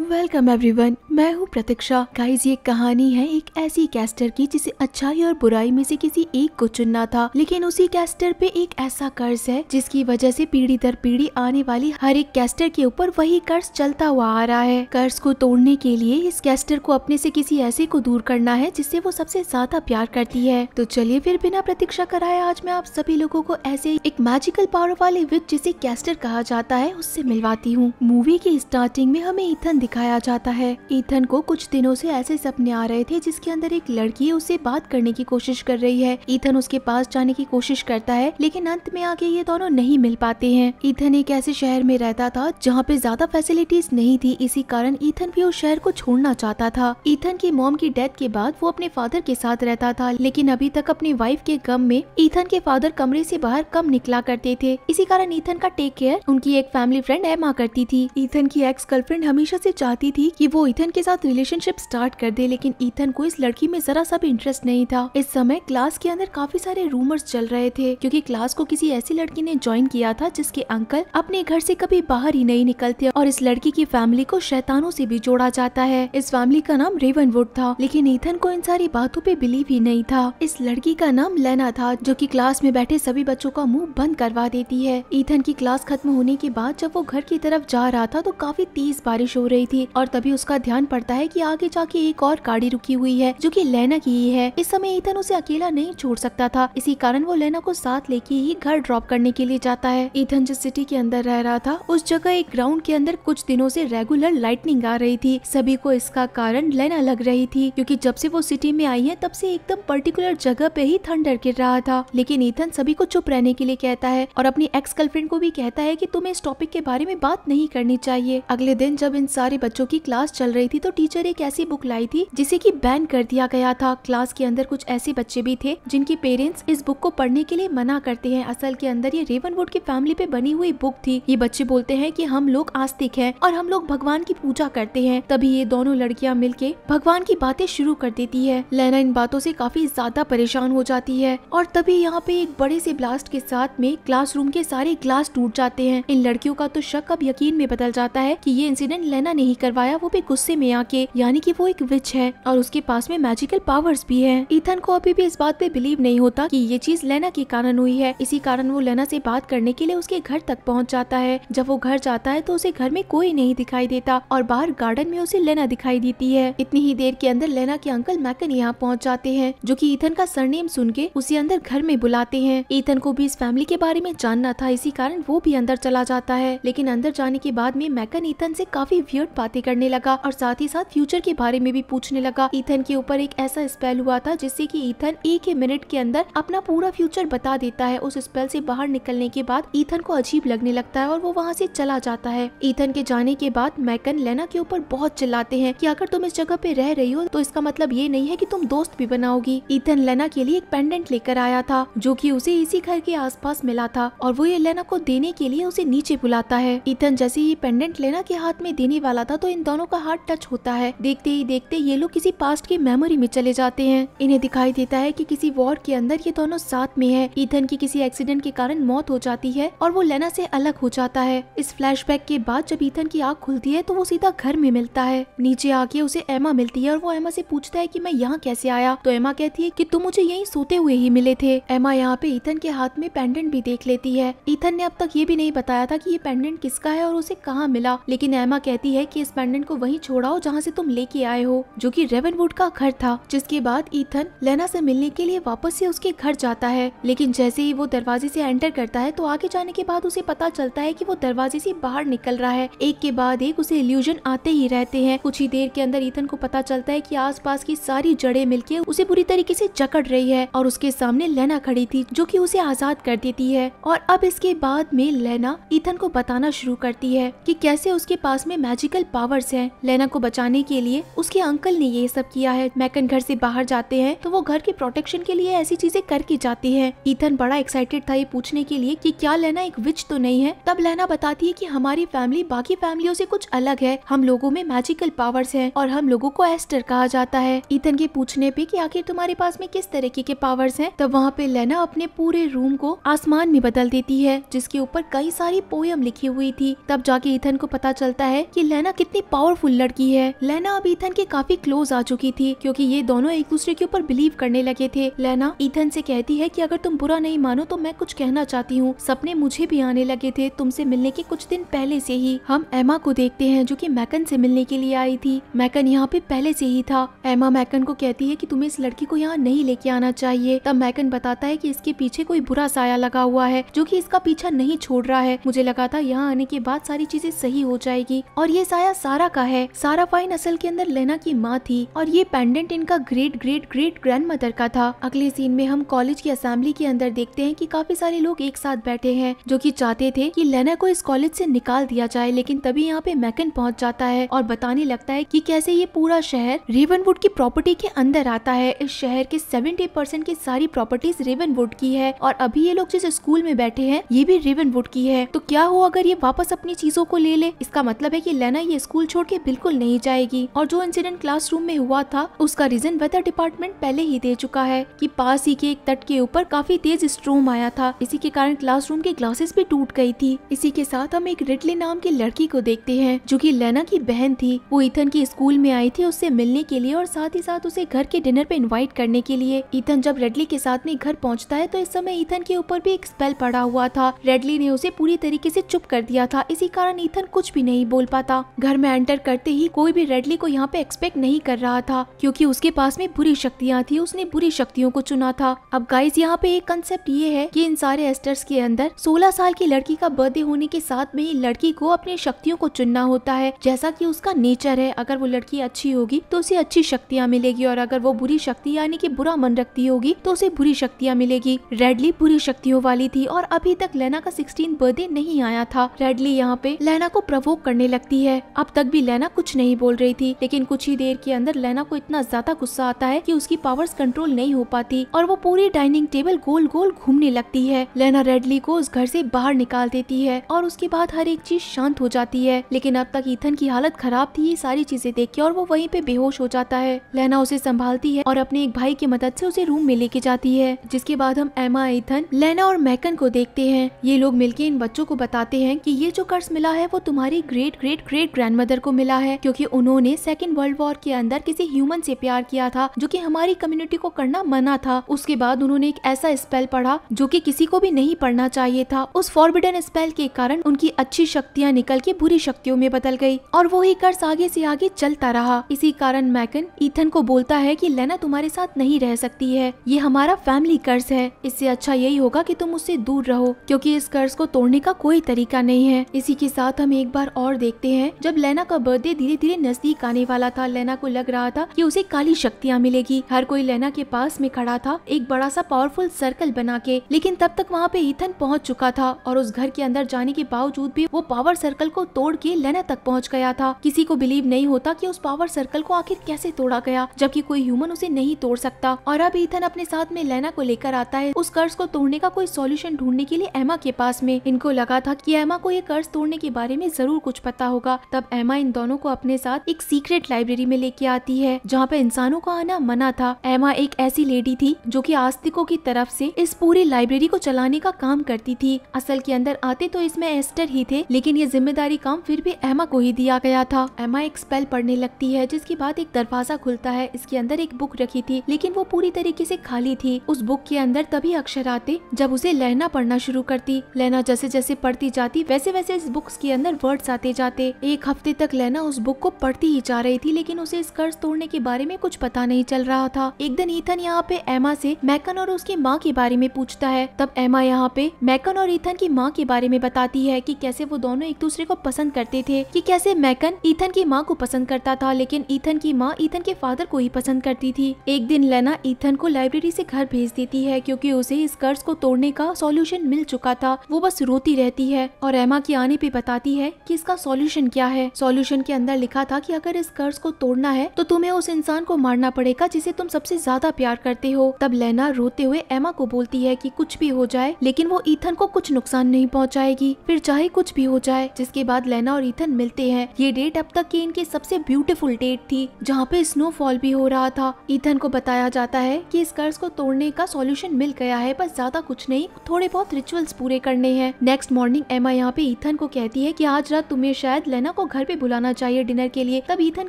welcome everyone मैं हूँ प्रतीक्षा guys ये कहानी है एक ऐसी कैस्टर की जिसे अच्छाई और बुराई में से किसी एक को चुनना था लेकिन उसी कैस्टर पे एक ऐसा कर्ज है जिसकी वजह से पीढ़ी दर पीढ़ी आने वाली हर एक कैस्टर के ऊपर वही कर्ज चलता हुआ आ रहा है कर्ज को तोड़ने के लिए इस कैस्टर को अपने ऐसी किसी ऐसे को दूर करना है जिससे वो सबसे ज्यादा प्यार करती है तो चलिए फिर बिना प्रतीक्षा कराए आज मैं आप सभी लोगो को ऐसे एक मैजिकल पावर वाले विद जिसे कैस्टर कहा जाता है उससे मिलवाती हूँ मूवी की स्टार्टिंग में हमें इथन दिखाया जाता है ईथन को कुछ दिनों से ऐसे सपने आ रहे थे जिसके अंदर एक लड़की उससे बात करने की कोशिश कर रही है ईथन उसके पास जाने की कोशिश करता है लेकिन अंत में आके ये दोनों नहीं मिल पाते हैं ईथन एक ऐसे शहर में रहता था जहाँ पे ज्यादा फैसिलिटीज नहीं थी इसी कारण ईथन भी उस शहर को छोड़ना चाहता था ईथन की मोम की डेथ के बाद वो अपने फादर के साथ रहता था लेकिन अभी तक अपनी वाइफ के गम में ईथन के फादर कमरे से बाहर कम निकला करते थे इसी कारण ईथन का टेक केयर उनकी एक फैमिली फ्रेंड एमा करती थी ईथन की एक्स गर्लफ्रेंड हमेशा से चाहती थी कि वो ईथन के साथ रिलेशनशिप स्टार्ट कर दे लेकिन ईथन को इस लड़की में जरा सा भी इंटरेस्ट नहीं था इस समय क्लास के अंदर काफी सारे रूमर्स चल रहे थे क्योंकि क्लास को किसी ऐसी लड़की ने ज्वाइन किया था जिसके अंकल अपने घर से कभी बाहर ही नहीं निकलते और इस लड़की की फैमिली को शैतानों से भी जोड़ा जाता है इस फैमिली का नाम वुड था लेकिन ईथन को इन सारी बातों पे बिलीव ही नहीं था इस लड़की का नाम लेना था जो की क्लास में बैठे सभी बच्चों का मुँह बंद करवा देती है ईथन की क्लास खत्म होने के बाद जब वो घर की तरफ जा रहा था तो काफी तेज बारिश हो रही रही थी और तभी उसका ध्यान पड़ता है कि आगे जाके एक और गाड़ी रुकी हुई है जो कि लेना की ही है इस समय ईथन उसे अकेला नहीं छोड़ सकता था इसी कारण वो लेना को साथ लेके ही घर ड्रॉप करने के लिए जाता है ईथन जिस सिटी के अंदर रह रहा था उस जगह एक ग्राउंड के अंदर कुछ दिनों से रेगुलर लाइटनिंग आ रही थी सभी को इसका कारण लेना लग रही थी क्योंकि जब से वो सिटी में आई है तब से एकदम पर्टिकुलर जगह पे ही थंडर गिर रहा था लेकिन ईथन सभी को चुप रहने के लिए कहता है और अपनी एक्स गर्लफ्रेंड को भी कहता है की तुम्हें इस टॉपिक के बारे में बात नहीं करनी चाहिए अगले दिन जब इन सारे सारे बच्चों की क्लास चल रही थी तो टीचर एक ऐसी बुक लाई थी जिसे की बैन कर दिया गया था क्लास के अंदर कुछ ऐसे बच्चे भी थे जिनके पेरेंट्स इस बुक को पढ़ने के लिए मना करते हैं असल के अंदर ये वुड की फैमिली पे बनी हुई बुक थी ये बच्चे बोलते हैं कि हम लोग आस्तिक हैं और हम लोग भगवान की पूजा करते हैं तभी ये दोनों लड़कियां मिलके भगवान की बातें शुरू कर देती है लैना इन बातों से काफी ज्यादा परेशान हो जाती है और तभी यहाँ पे एक बड़े से ब्लास्ट के साथ में क्लासरूम के सारे ग्लास टूट जाते हैं इन लड़कियों का तो शक अब यकीन में बदल जाता है कि ये इंसिडेंट लेना नहीं करवाया वो भी गुस्से में आके यानी कि वो एक विच है और उसके पास में मैजिकल पावर्स भी है ईथन को अभी भी इस बात पे बिलीव नहीं होता कि ये चीज लेना के कारण हुई है इसी कारण वो लेना से बात करने के लिए उसके घर तक पहुंच जाता है जब वो घर जाता है तो उसे घर में कोई नहीं दिखाई देता और बाहर गार्डन में उसे लेना दिखाई देती है इतनी ही देर के अंदर लेना के अंकल मैकन यहाँ पहुँच जाते हैं जो की ईथन का सरनेम सुन के उसे अंदर घर में बुलाते हैं ईथन को भी इस फैमिली के बारे में जानना था इसी कारण वो भी अंदर चला जाता है लेकिन अंदर जाने के बाद में मैकन ईथन से काफी वियर पर बातें करने लगा और साथ ही साथ फ्यूचर के बारे में भी पूछने लगा ईथन के ऊपर एक ऐसा स्पेल हुआ था जिससे कि ईथन एक ही मिनट के अंदर अपना पूरा फ्यूचर बता देता है उस स्पेल से बाहर निकलने के बाद ईथन को अजीब लगने लगता है और वो वहाँ से चला जाता है ईथन के जाने के बाद मैकन लेना के ऊपर बहुत चिल्लाते हैं की अगर तुम इस जगह पे रह रही हो तो इसका मतलब ये नहीं है की तुम दोस्त भी बनाओगी ईथन लेना के लिए एक पेंडेंट लेकर आया था जो की उसे इसी घर के आस मिला था और वो ये लेना को देने के लिए उसे नीचे बुलाता है ईथन जैसे ही पेंडेंट लेना के हाथ में देने वाला वाला था तो इन दोनों का हार्ट टच होता है देखते ही देखते ये लोग किसी पास्ट की मेमोरी में चले जाते हैं इन्हें दिखाई देता है कि किसी वॉर के अंदर ये दोनों साथ में है ईथन की किसी एक्सीडेंट के कारण मौत हो जाती है और वो लेना से अलग हो जाता है इस फ्लैश के बाद जब ईथन की आँख खुलती है तो वो सीधा घर में मिलता है नीचे आके उसे एमा मिलती है और वो एमा से पूछता है की मैं यहाँ कैसे आया तो एमा कहती है की तुम मुझे यही सोते हुए ही मिले थे एमा यहाँ पे ईथन के हाथ में पेंडेंट भी देख लेती है ईथन ने अब तक ये भी नहीं बताया था की ये पेंडेंट किसका है और उसे कहाँ मिला लेकिन एमा कहती है कि इस पेंडेंट को वहीं छोड़ाओ जहाँ से तुम लेके आए हो जो कि रेवनवुड का घर था जिसके बाद ईथन लेना से मिलने के लिए वापस से उसके घर जाता है लेकिन जैसे ही वो दरवाजे से एंटर करता है तो आगे जाने के बाद उसे पता चलता है कि वो दरवाजे से बाहर निकल रहा है एक के बाद एक उसे इल्यूजन आते ही रहते हैं कुछ ही देर के अंदर ईथन को पता चलता है कि पास की सारी मिल के उसे पूरी तरीके से जकड़ रही है और उसके सामने लेना खड़ी थी जो की उसे आजाद कर देती है और अब इसके बाद में लेना ईथन को बताना शुरू करती है की कैसे उसके पास में मैजिकल माइकल पावर्स है लेना को बचाने के लिए उसके अंकल ने ये सब किया है मैकन घर से बाहर जाते हैं तो वो घर के प्रोटेक्शन के लिए ऐसी चीजें करके जाती है ईथन बड़ा एक्साइटेड था ये पूछने के लिए की क्या लेना एक विच तो नहीं है तब लेना बताती है की हमारी फैमिली बाकी फैमिलियों से कुछ अलग है हम लोगों में मैजिकल पावर्स है और हम लोगों को एस्टर कहा जाता है ईथन के पूछने पे की आखिर तुम्हारे पास में किस तरीके के पावर्स है तब वहाँ पे लेना अपने पूरे रूम को आसमान में बदल देती है जिसके ऊपर कई सारी पोयम लिखी हुई थी तब जाके ईथन को पता चलता है की लेना लेना कितनी पावरफुल लड़की है लेना अब ईथन के काफी क्लोज आ चुकी थी क्योंकि ये दोनों एक दूसरे के ऊपर बिलीव करने लगे थे लैना ईथन से कहती है कि अगर तुम बुरा नहीं मानो तो मैं कुछ कहना चाहती हूँ सपने मुझे भी आने लगे थे तुमसे मिलने के कुछ दिन पहले से ही हम एमा को देखते हैं जो की मैकन से मिलने के लिए आई थी मैकन यहाँ पे पहले से ही था एमा मैकन को कहती है की तुम्हें इस लड़की को यहाँ नहीं लेके आना चाहिए तब मैकन बताता है की इसके पीछे कोई बुरा साया लगा हुआ है जो की इसका पीछा नहीं छोड़ रहा है मुझे लगा था यहाँ आने के बाद सारी चीजें सही हो जाएगी और ये साया सारा का है सारा फाइन असल के अंदर लेना की माँ थी और ये पेंडेंट इनका great great great grandmother का था अगले सीन में हम कॉलेज की असेंबली के अंदर देखते हैं कि काफी सारे लोग एक साथ बैठे हैं जो कि चाहते थे कि लेना को इस कॉलेज से निकाल दिया जाए लेकिन तभी यहाँ पे मैकन पहुँच जाता है और बताने लगता है की कैसे ये पूरा शहर रेवनवुड की प्रॉपर्टी के अंदर आता है इस शहर के सेवेंटी परसेंट की सारी प्रॉपर्टीज रेवनवुड की है और अभी ये लोग जिस स्कूल में बैठे है ये भी रेवनवुड की है तो क्या हो अगर ये वापस अपनी चीजों को ले ले इसका मतलब है की लेना वरना ये स्कूल छोड़ के बिल्कुल नहीं जाएगी और जो इंसिडेंट क्लासरूम में हुआ था उसका रीजन वेदर डिपार्टमेंट पहले ही दे चुका है कि पास ही के एक तट के ऊपर काफी तेज स्ट्रोम आया था इसी के कारण क्लासरूम के ग्लासेस भी टूट गई थी इसी के साथ हम एक रिटली नाम की लड़की को देखते हैं जो की लेना की बहन थी वो इथन की स्कूल में आई थी उससे मिलने के लिए और साथ ही साथ उसे घर के डिनर पे इन्वाइट करने के लिए इथन जब रेडली के साथ में घर पहुँचता है तो इस समय इथन के ऊपर भी एक स्पेल पड़ा हुआ था रेडली ने उसे पूरी तरीके से चुप कर दिया था इसी कारण ईथन कुछ भी नहीं बोल पाता घर में एंटर करते ही कोई भी रेडली को यहाँ पे एक्सपेक्ट नहीं कर रहा था क्योंकि उसके पास में बुरी शक्तियाँ थी उसने बुरी शक्तियों को चुना था अब गाइस यहाँ पे एक कंसेप्ट ये है कि इन सारे एस्टर्स के अंदर 16 साल की लड़की का बर्थडे होने के साथ में ही लड़की को अपनी शक्तियों को चुनना होता है जैसा की उसका नेचर है अगर वो लड़की अच्छी होगी तो उसे अच्छी शक्तियाँ मिलेगी और अगर वो बुरी शक्ति यानी की बुरा मन रखती होगी तो उसे बुरी शक्तियाँ मिलेगी रेडली बुरी शक्तियों वाली थी और अभी तक लेना का सिक्सटीन बर्थडे नहीं आया था रेडली यहाँ पे लेना को प्रवोक करने लगती है है अब तक भी लेना कुछ नहीं बोल रही थी लेकिन कुछ ही देर के अंदर लेना को इतना ज्यादा गुस्सा आता है कि उसकी पावर्स कंट्रोल नहीं हो पाती और वो पूरी डाइनिंग टेबल गोल गोल घूमने लगती है लेना रेडली को उस घर से बाहर निकाल देती है और उसके बाद हर एक चीज शांत हो जाती है लेकिन अब तक ईथन की हालत खराब थी ये सारी चीजें देख के और वो वही पे बेहोश हो जाता है लेना उसे संभालती है और अपने एक भाई की मदद से उसे रूम में लेके जाती है जिसके बाद हम एमा ईथन लेना और मैकन को देखते हैं ये लोग मिलके इन बच्चों को बताते हैं कि ये जो कर्ज मिला है वो तुम्हारी great great great great grandmother को मिला है क्योंकि उन्होंने सेकेंड वर्ल्ड वॉर के अंदर किसी ह्यूमन से प्यार किया था जो कि हमारी कम्युनिटी को करना मना था उसके बाद उन्होंने एक ऐसा स्पेल पढ़ा जो कि किसी को भी नहीं पढ़ना चाहिए था उस फॉरबिडन स्पेल के कारण उनकी अच्छी शक्तियाँ निकल के बुरी शक्तियों में बदल गयी और वो ही कर्ज आगे ऐसी आगे चलता रहा इसी कारण मैकन ईथन को बोलता है की लेना तुम्हारे साथ नहीं रह सकती है ये हमारा फैमिली कर्ज है इससे अच्छा यही होगा की तुम उससे दूर रहो क्यूँकी इस कर्ज को तोड़ने का कोई तरीका नहीं है इसी के साथ हम एक बार और देखते हैं जब लैना का बर्थडे धीरे धीरे नजदीक आने वाला था लैना को लग रहा था कि उसे काली शक्तियाँ मिलेगी हर कोई लैना के पास में खड़ा था एक बड़ा सा पावरफुल सर्कल बना के लेकिन तब तक वहाँ पे ईथन पहुँच चुका था और उस घर के अंदर जाने के बावजूद भी वो पावर सर्कल को तोड़ के लैना तक पहुँच गया था किसी को बिलीव नहीं होता की उस पावर सर्कल को आखिर कैसे तोड़ा गया जबकि कोई ह्यूमन उसे नहीं तोड़ सकता और अब ईथन अपने साथ में लैना को लेकर आता है उस कर्ज को तोड़ने का कोई सोल्यूशन ढूंढने के लिए एमा के पास में इनको लगा था कि एमा को ये कर्ज तोड़ने के बारे में जरूर कुछ पता होगा तब एमा इन दोनों को अपने साथ एक सीक्रेट लाइब्रेरी में लेके आती है जहाँ पे इंसानों का आना मना था एमा एक ऐसी लेडी थी जो की आस्तिकों की तरफ से इस पूरी लाइब्रेरी को चलाने का काम करती थी असल के अंदर आते तो इसमें एस्टर ही थे लेकिन ये जिम्मेदारी काम फिर भी एमा को ही दिया गया था एमा एक स्पेल पढ़ने लगती है जिसके बाद एक दरवाजा खुलता है इसके अंदर एक बुक रखी थी लेकिन वो पूरी तरीके से खाली थी उस बुक के अंदर तभी अक्षर आते जब उसे लहना पढ़ना शुरू करती लहना जैसे जैसे पढ़ती जाती वैसे वैसे इस बुक्स के अंदर वर्ड्स आते जाते एक एक हफ्ते तक लेना उस बुक को पढ़ती ही जा रही थी लेकिन उसे इस कर्ज तोड़ने के बारे में कुछ पता नहीं चल रहा था एक दिन ईथन यहाँ पे एमा से मैकन और उसकी माँ के बारे में पूछता है तब एमा यहाँ पे मैकन और ईथन की माँ के बारे में बताती है कि कैसे वो दोनों एक दूसरे को पसंद करते थे कि कैसे मैकन ईथन की माँ को पसंद करता था लेकिन ईथन की माँ ईथन के फादर को ही पसंद करती थी एक दिन लेना ईथन को लाइब्रेरी से घर भेज देती है क्योंकि उसे इस कर्ज को तोड़ने का सॉल्यूशन मिल चुका था वो बस रोती रहती है और एमा के आने पे बताती है कि इसका सॉल्यूशन क्या है सॉल्यूशन के अंदर लिखा था कि अगर इस कर्ज को तोड़ना है तो तुम्हें उस इंसान को मारना पड़ेगा जिसे तुम सबसे ज्यादा प्यार करते हो तब लेना रोते हुए एमा को बोलती है कि कुछ भी हो जाए लेकिन वो ईथन को कुछ नुकसान नहीं पहुँचाएगी फिर चाहे कुछ भी हो जाए जिसके बाद लेना और ईथन मिलते हैं ये डेट अब तक की इनकी सबसे ब्यूटीफुल डेट थी जहाँ पे स्नोफॉल भी हो रहा था ईथन को बताया जाता है कि इस कर्ज को तोड़ने का सॉल्यूशन मिल गया है बस ज्यादा कुछ नहीं थोड़े बहुत रिचुअल्स पूरे करने हैं नेक्स्ट मॉर्निंग एमा यहाँ पे ईथन को कहती है कि आज रात तुम्हें शायद लेना लेना को घर पे बुलाना चाहिए डिनर के लिए तब ईथन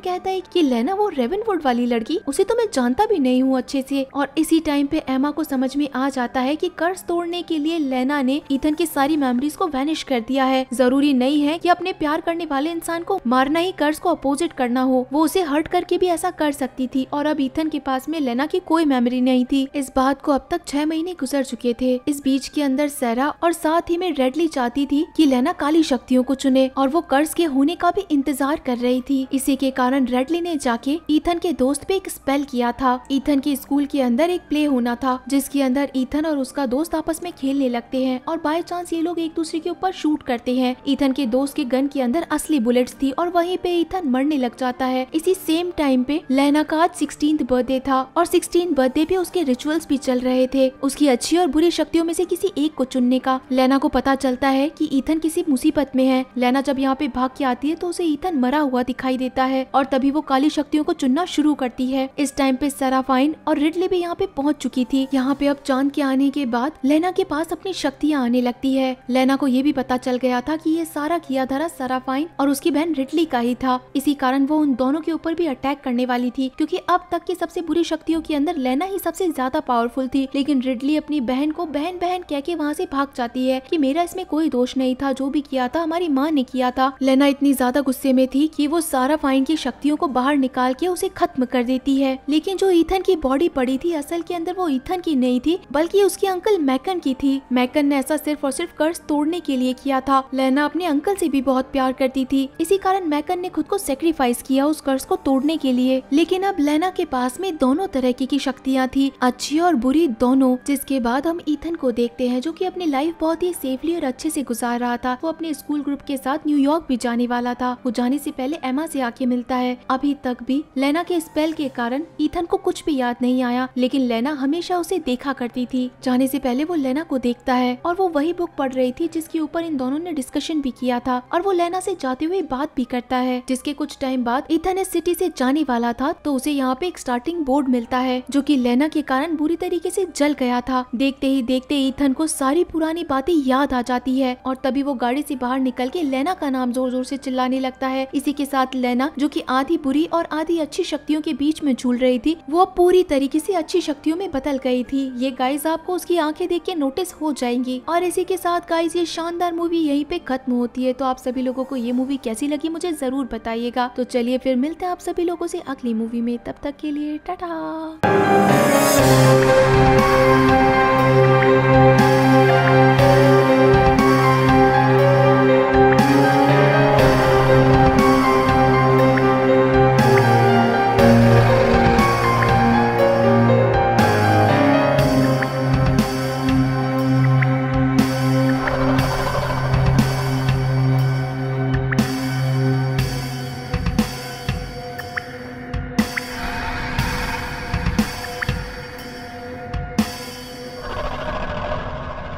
कहता है की लेना वो रेवनवुड वाली लड़की उसे तो मैं जानता भी नहीं हूँ अच्छे से और इसी टाइम पे एमा को समझ में आ जाता है की कर्ज तोड़ने के लिए लेना ने ईथन की सारी मेमोरीज को वैनिश कर दिया है जरूरी नहीं है की अपने प्यार करने वाले इंसान को मारना ही कर्ज को अपोजिट करना हो वो उसे हर्ट करके भी ऐसा कर सकती थी और अब ईथन के पास में लेना की कोई मेमोरी नहीं थी इस बात को अब तक छह महीने गुजर चुके थे इस बीच के अंदर सैरा और साथ ही में रेडली चाहती थी कि लेना काली शक्तियों को चुने और वो कर्ज के होने होने का भी इंतजार कर रही थी इसी के कारण रेडली ने जाके ईथन के दोस्त पे एक स्पेल किया था ईथन के स्कूल के अंदर एक प्ले होना था जिसके अंदर ईथन और उसका दोस्त आपस में खेलने लगते हैं और बाई चांस ये लोग एक दूसरे के ऊपर शूट करते हैं ईथन के दोस्त के गन के अंदर असली बुलेट्स थी और वहीं पे ईथन मरने लग जाता है इसी सेम टाइम पे लहना का आज सिक्सटीन बर्थडे था और सिक्सटीन बर्थडे पे उसके रिचुअल्स भी चल रहे थे उसकी अच्छी और बुरी शक्तियों में से किसी एक को चुनने का लेना को पता चलता है कि ईथन किसी मुसीबत में है लेना जब यहाँ पे भाग के आती जाती है तो उसे ईथन मरा हुआ दिखाई देता है और तभी वो काली शक्तियों को चुनना शुरू करती है इस टाइम पे सराफाइन और रिडली भी यहाँ पे पहुँच चुकी थी यहाँ पे अब चांद के आने के बाद लेना के पास अपनी शक्तियाँ आने लगती है लेना को ये भी पता चल गया था की ये सारा किया धरा सराफाइन और उसकी बहन रिडली का ही था इसी कारण वो उन दोनों के ऊपर भी अटैक करने वाली थी क्यूँकी अब तक की सबसे बुरी शक्तियों के अंदर लेना ही सबसे ज्यादा पावरफुल थी लेकिन रिडली अपनी बहन को बहन बहन कह के वहाँ से भाग जाती है कि मेरा इसमें कोई दोष नहीं था जो भी किया था हमारी माँ ने किया था लेना इतनी इतनी ज्यादा गुस्से में थी कि वो सारा फाइन की शक्तियों को बाहर निकाल के उसे खत्म कर देती है लेकिन जो ईथन की बॉडी पड़ी थी असल के अंदर वो ईथन की नहीं थी बल्कि उसके अंकल मैकन की थी मैकन ने ऐसा सिर्फ और सिर्फ कर्ज तोड़ने के लिए किया था लेना अपने अंकल से भी बहुत प्यार करती थी इसी कारण मैकन ने खुद को सेक्रीफाइस किया उस कर्ज को तोड़ने के लिए लेकिन अब लेना के पास में दोनों तरह की, की शक्तियाँ थी अच्छी और बुरी दोनों जिसके बाद हम ईथन को देखते हैं जो की अपनी लाइफ बहुत ही सेफली और अच्छे से गुजार रहा था वो अपने स्कूल ग्रुप के साथ न्यूयॉर्क भी जाने वाला डाला था वो जाने से पहले एमा से आके मिलता है अभी तक भी लेना के स्पेल के कारण ईथन को कुछ भी याद नहीं आया लेकिन लेना हमेशा उसे देखा करती थी जाने से पहले वो लेना को देखता है और वो वही बुक पढ़ रही थी जिसके ऊपर इन दोनों ने डिस्कशन भी किया था और वो लेना से जाते हुए बात भी करता है जिसके कुछ टाइम बाद ईथन इस सिटी से जाने वाला था तो उसे यहाँ पे एक स्टार्टिंग बोर्ड मिलता है जो की लेना के कारण बुरी तरीके से जल गया था देखते ही देखते ईथन को सारी पुरानी बातें याद आ जाती है और तभी वो गाड़ी से बाहर निकल के लेना का नाम जोर जोर से चिल्लाने लगता है इसी के साथ लेना जो की आधी बुरी और आधी अच्छी शक्तियों के बीच में झूल रही थी वो अब पूरी तरीके से अच्छी शक्तियों में बदल गई थी ये गाइज आपको उसकी आंखें देख के नोटिस हो जाएंगी और इसी के साथ गाइज ये शानदार मूवी यही पे खत्म होती है तो आप सभी लोगों को ये मूवी कैसी लगी मुझे जरूर बताइएगा तो चलिए फिर मिलते हैं आप सभी लोगों से अगली मूवी में तब तक के लिए टाटा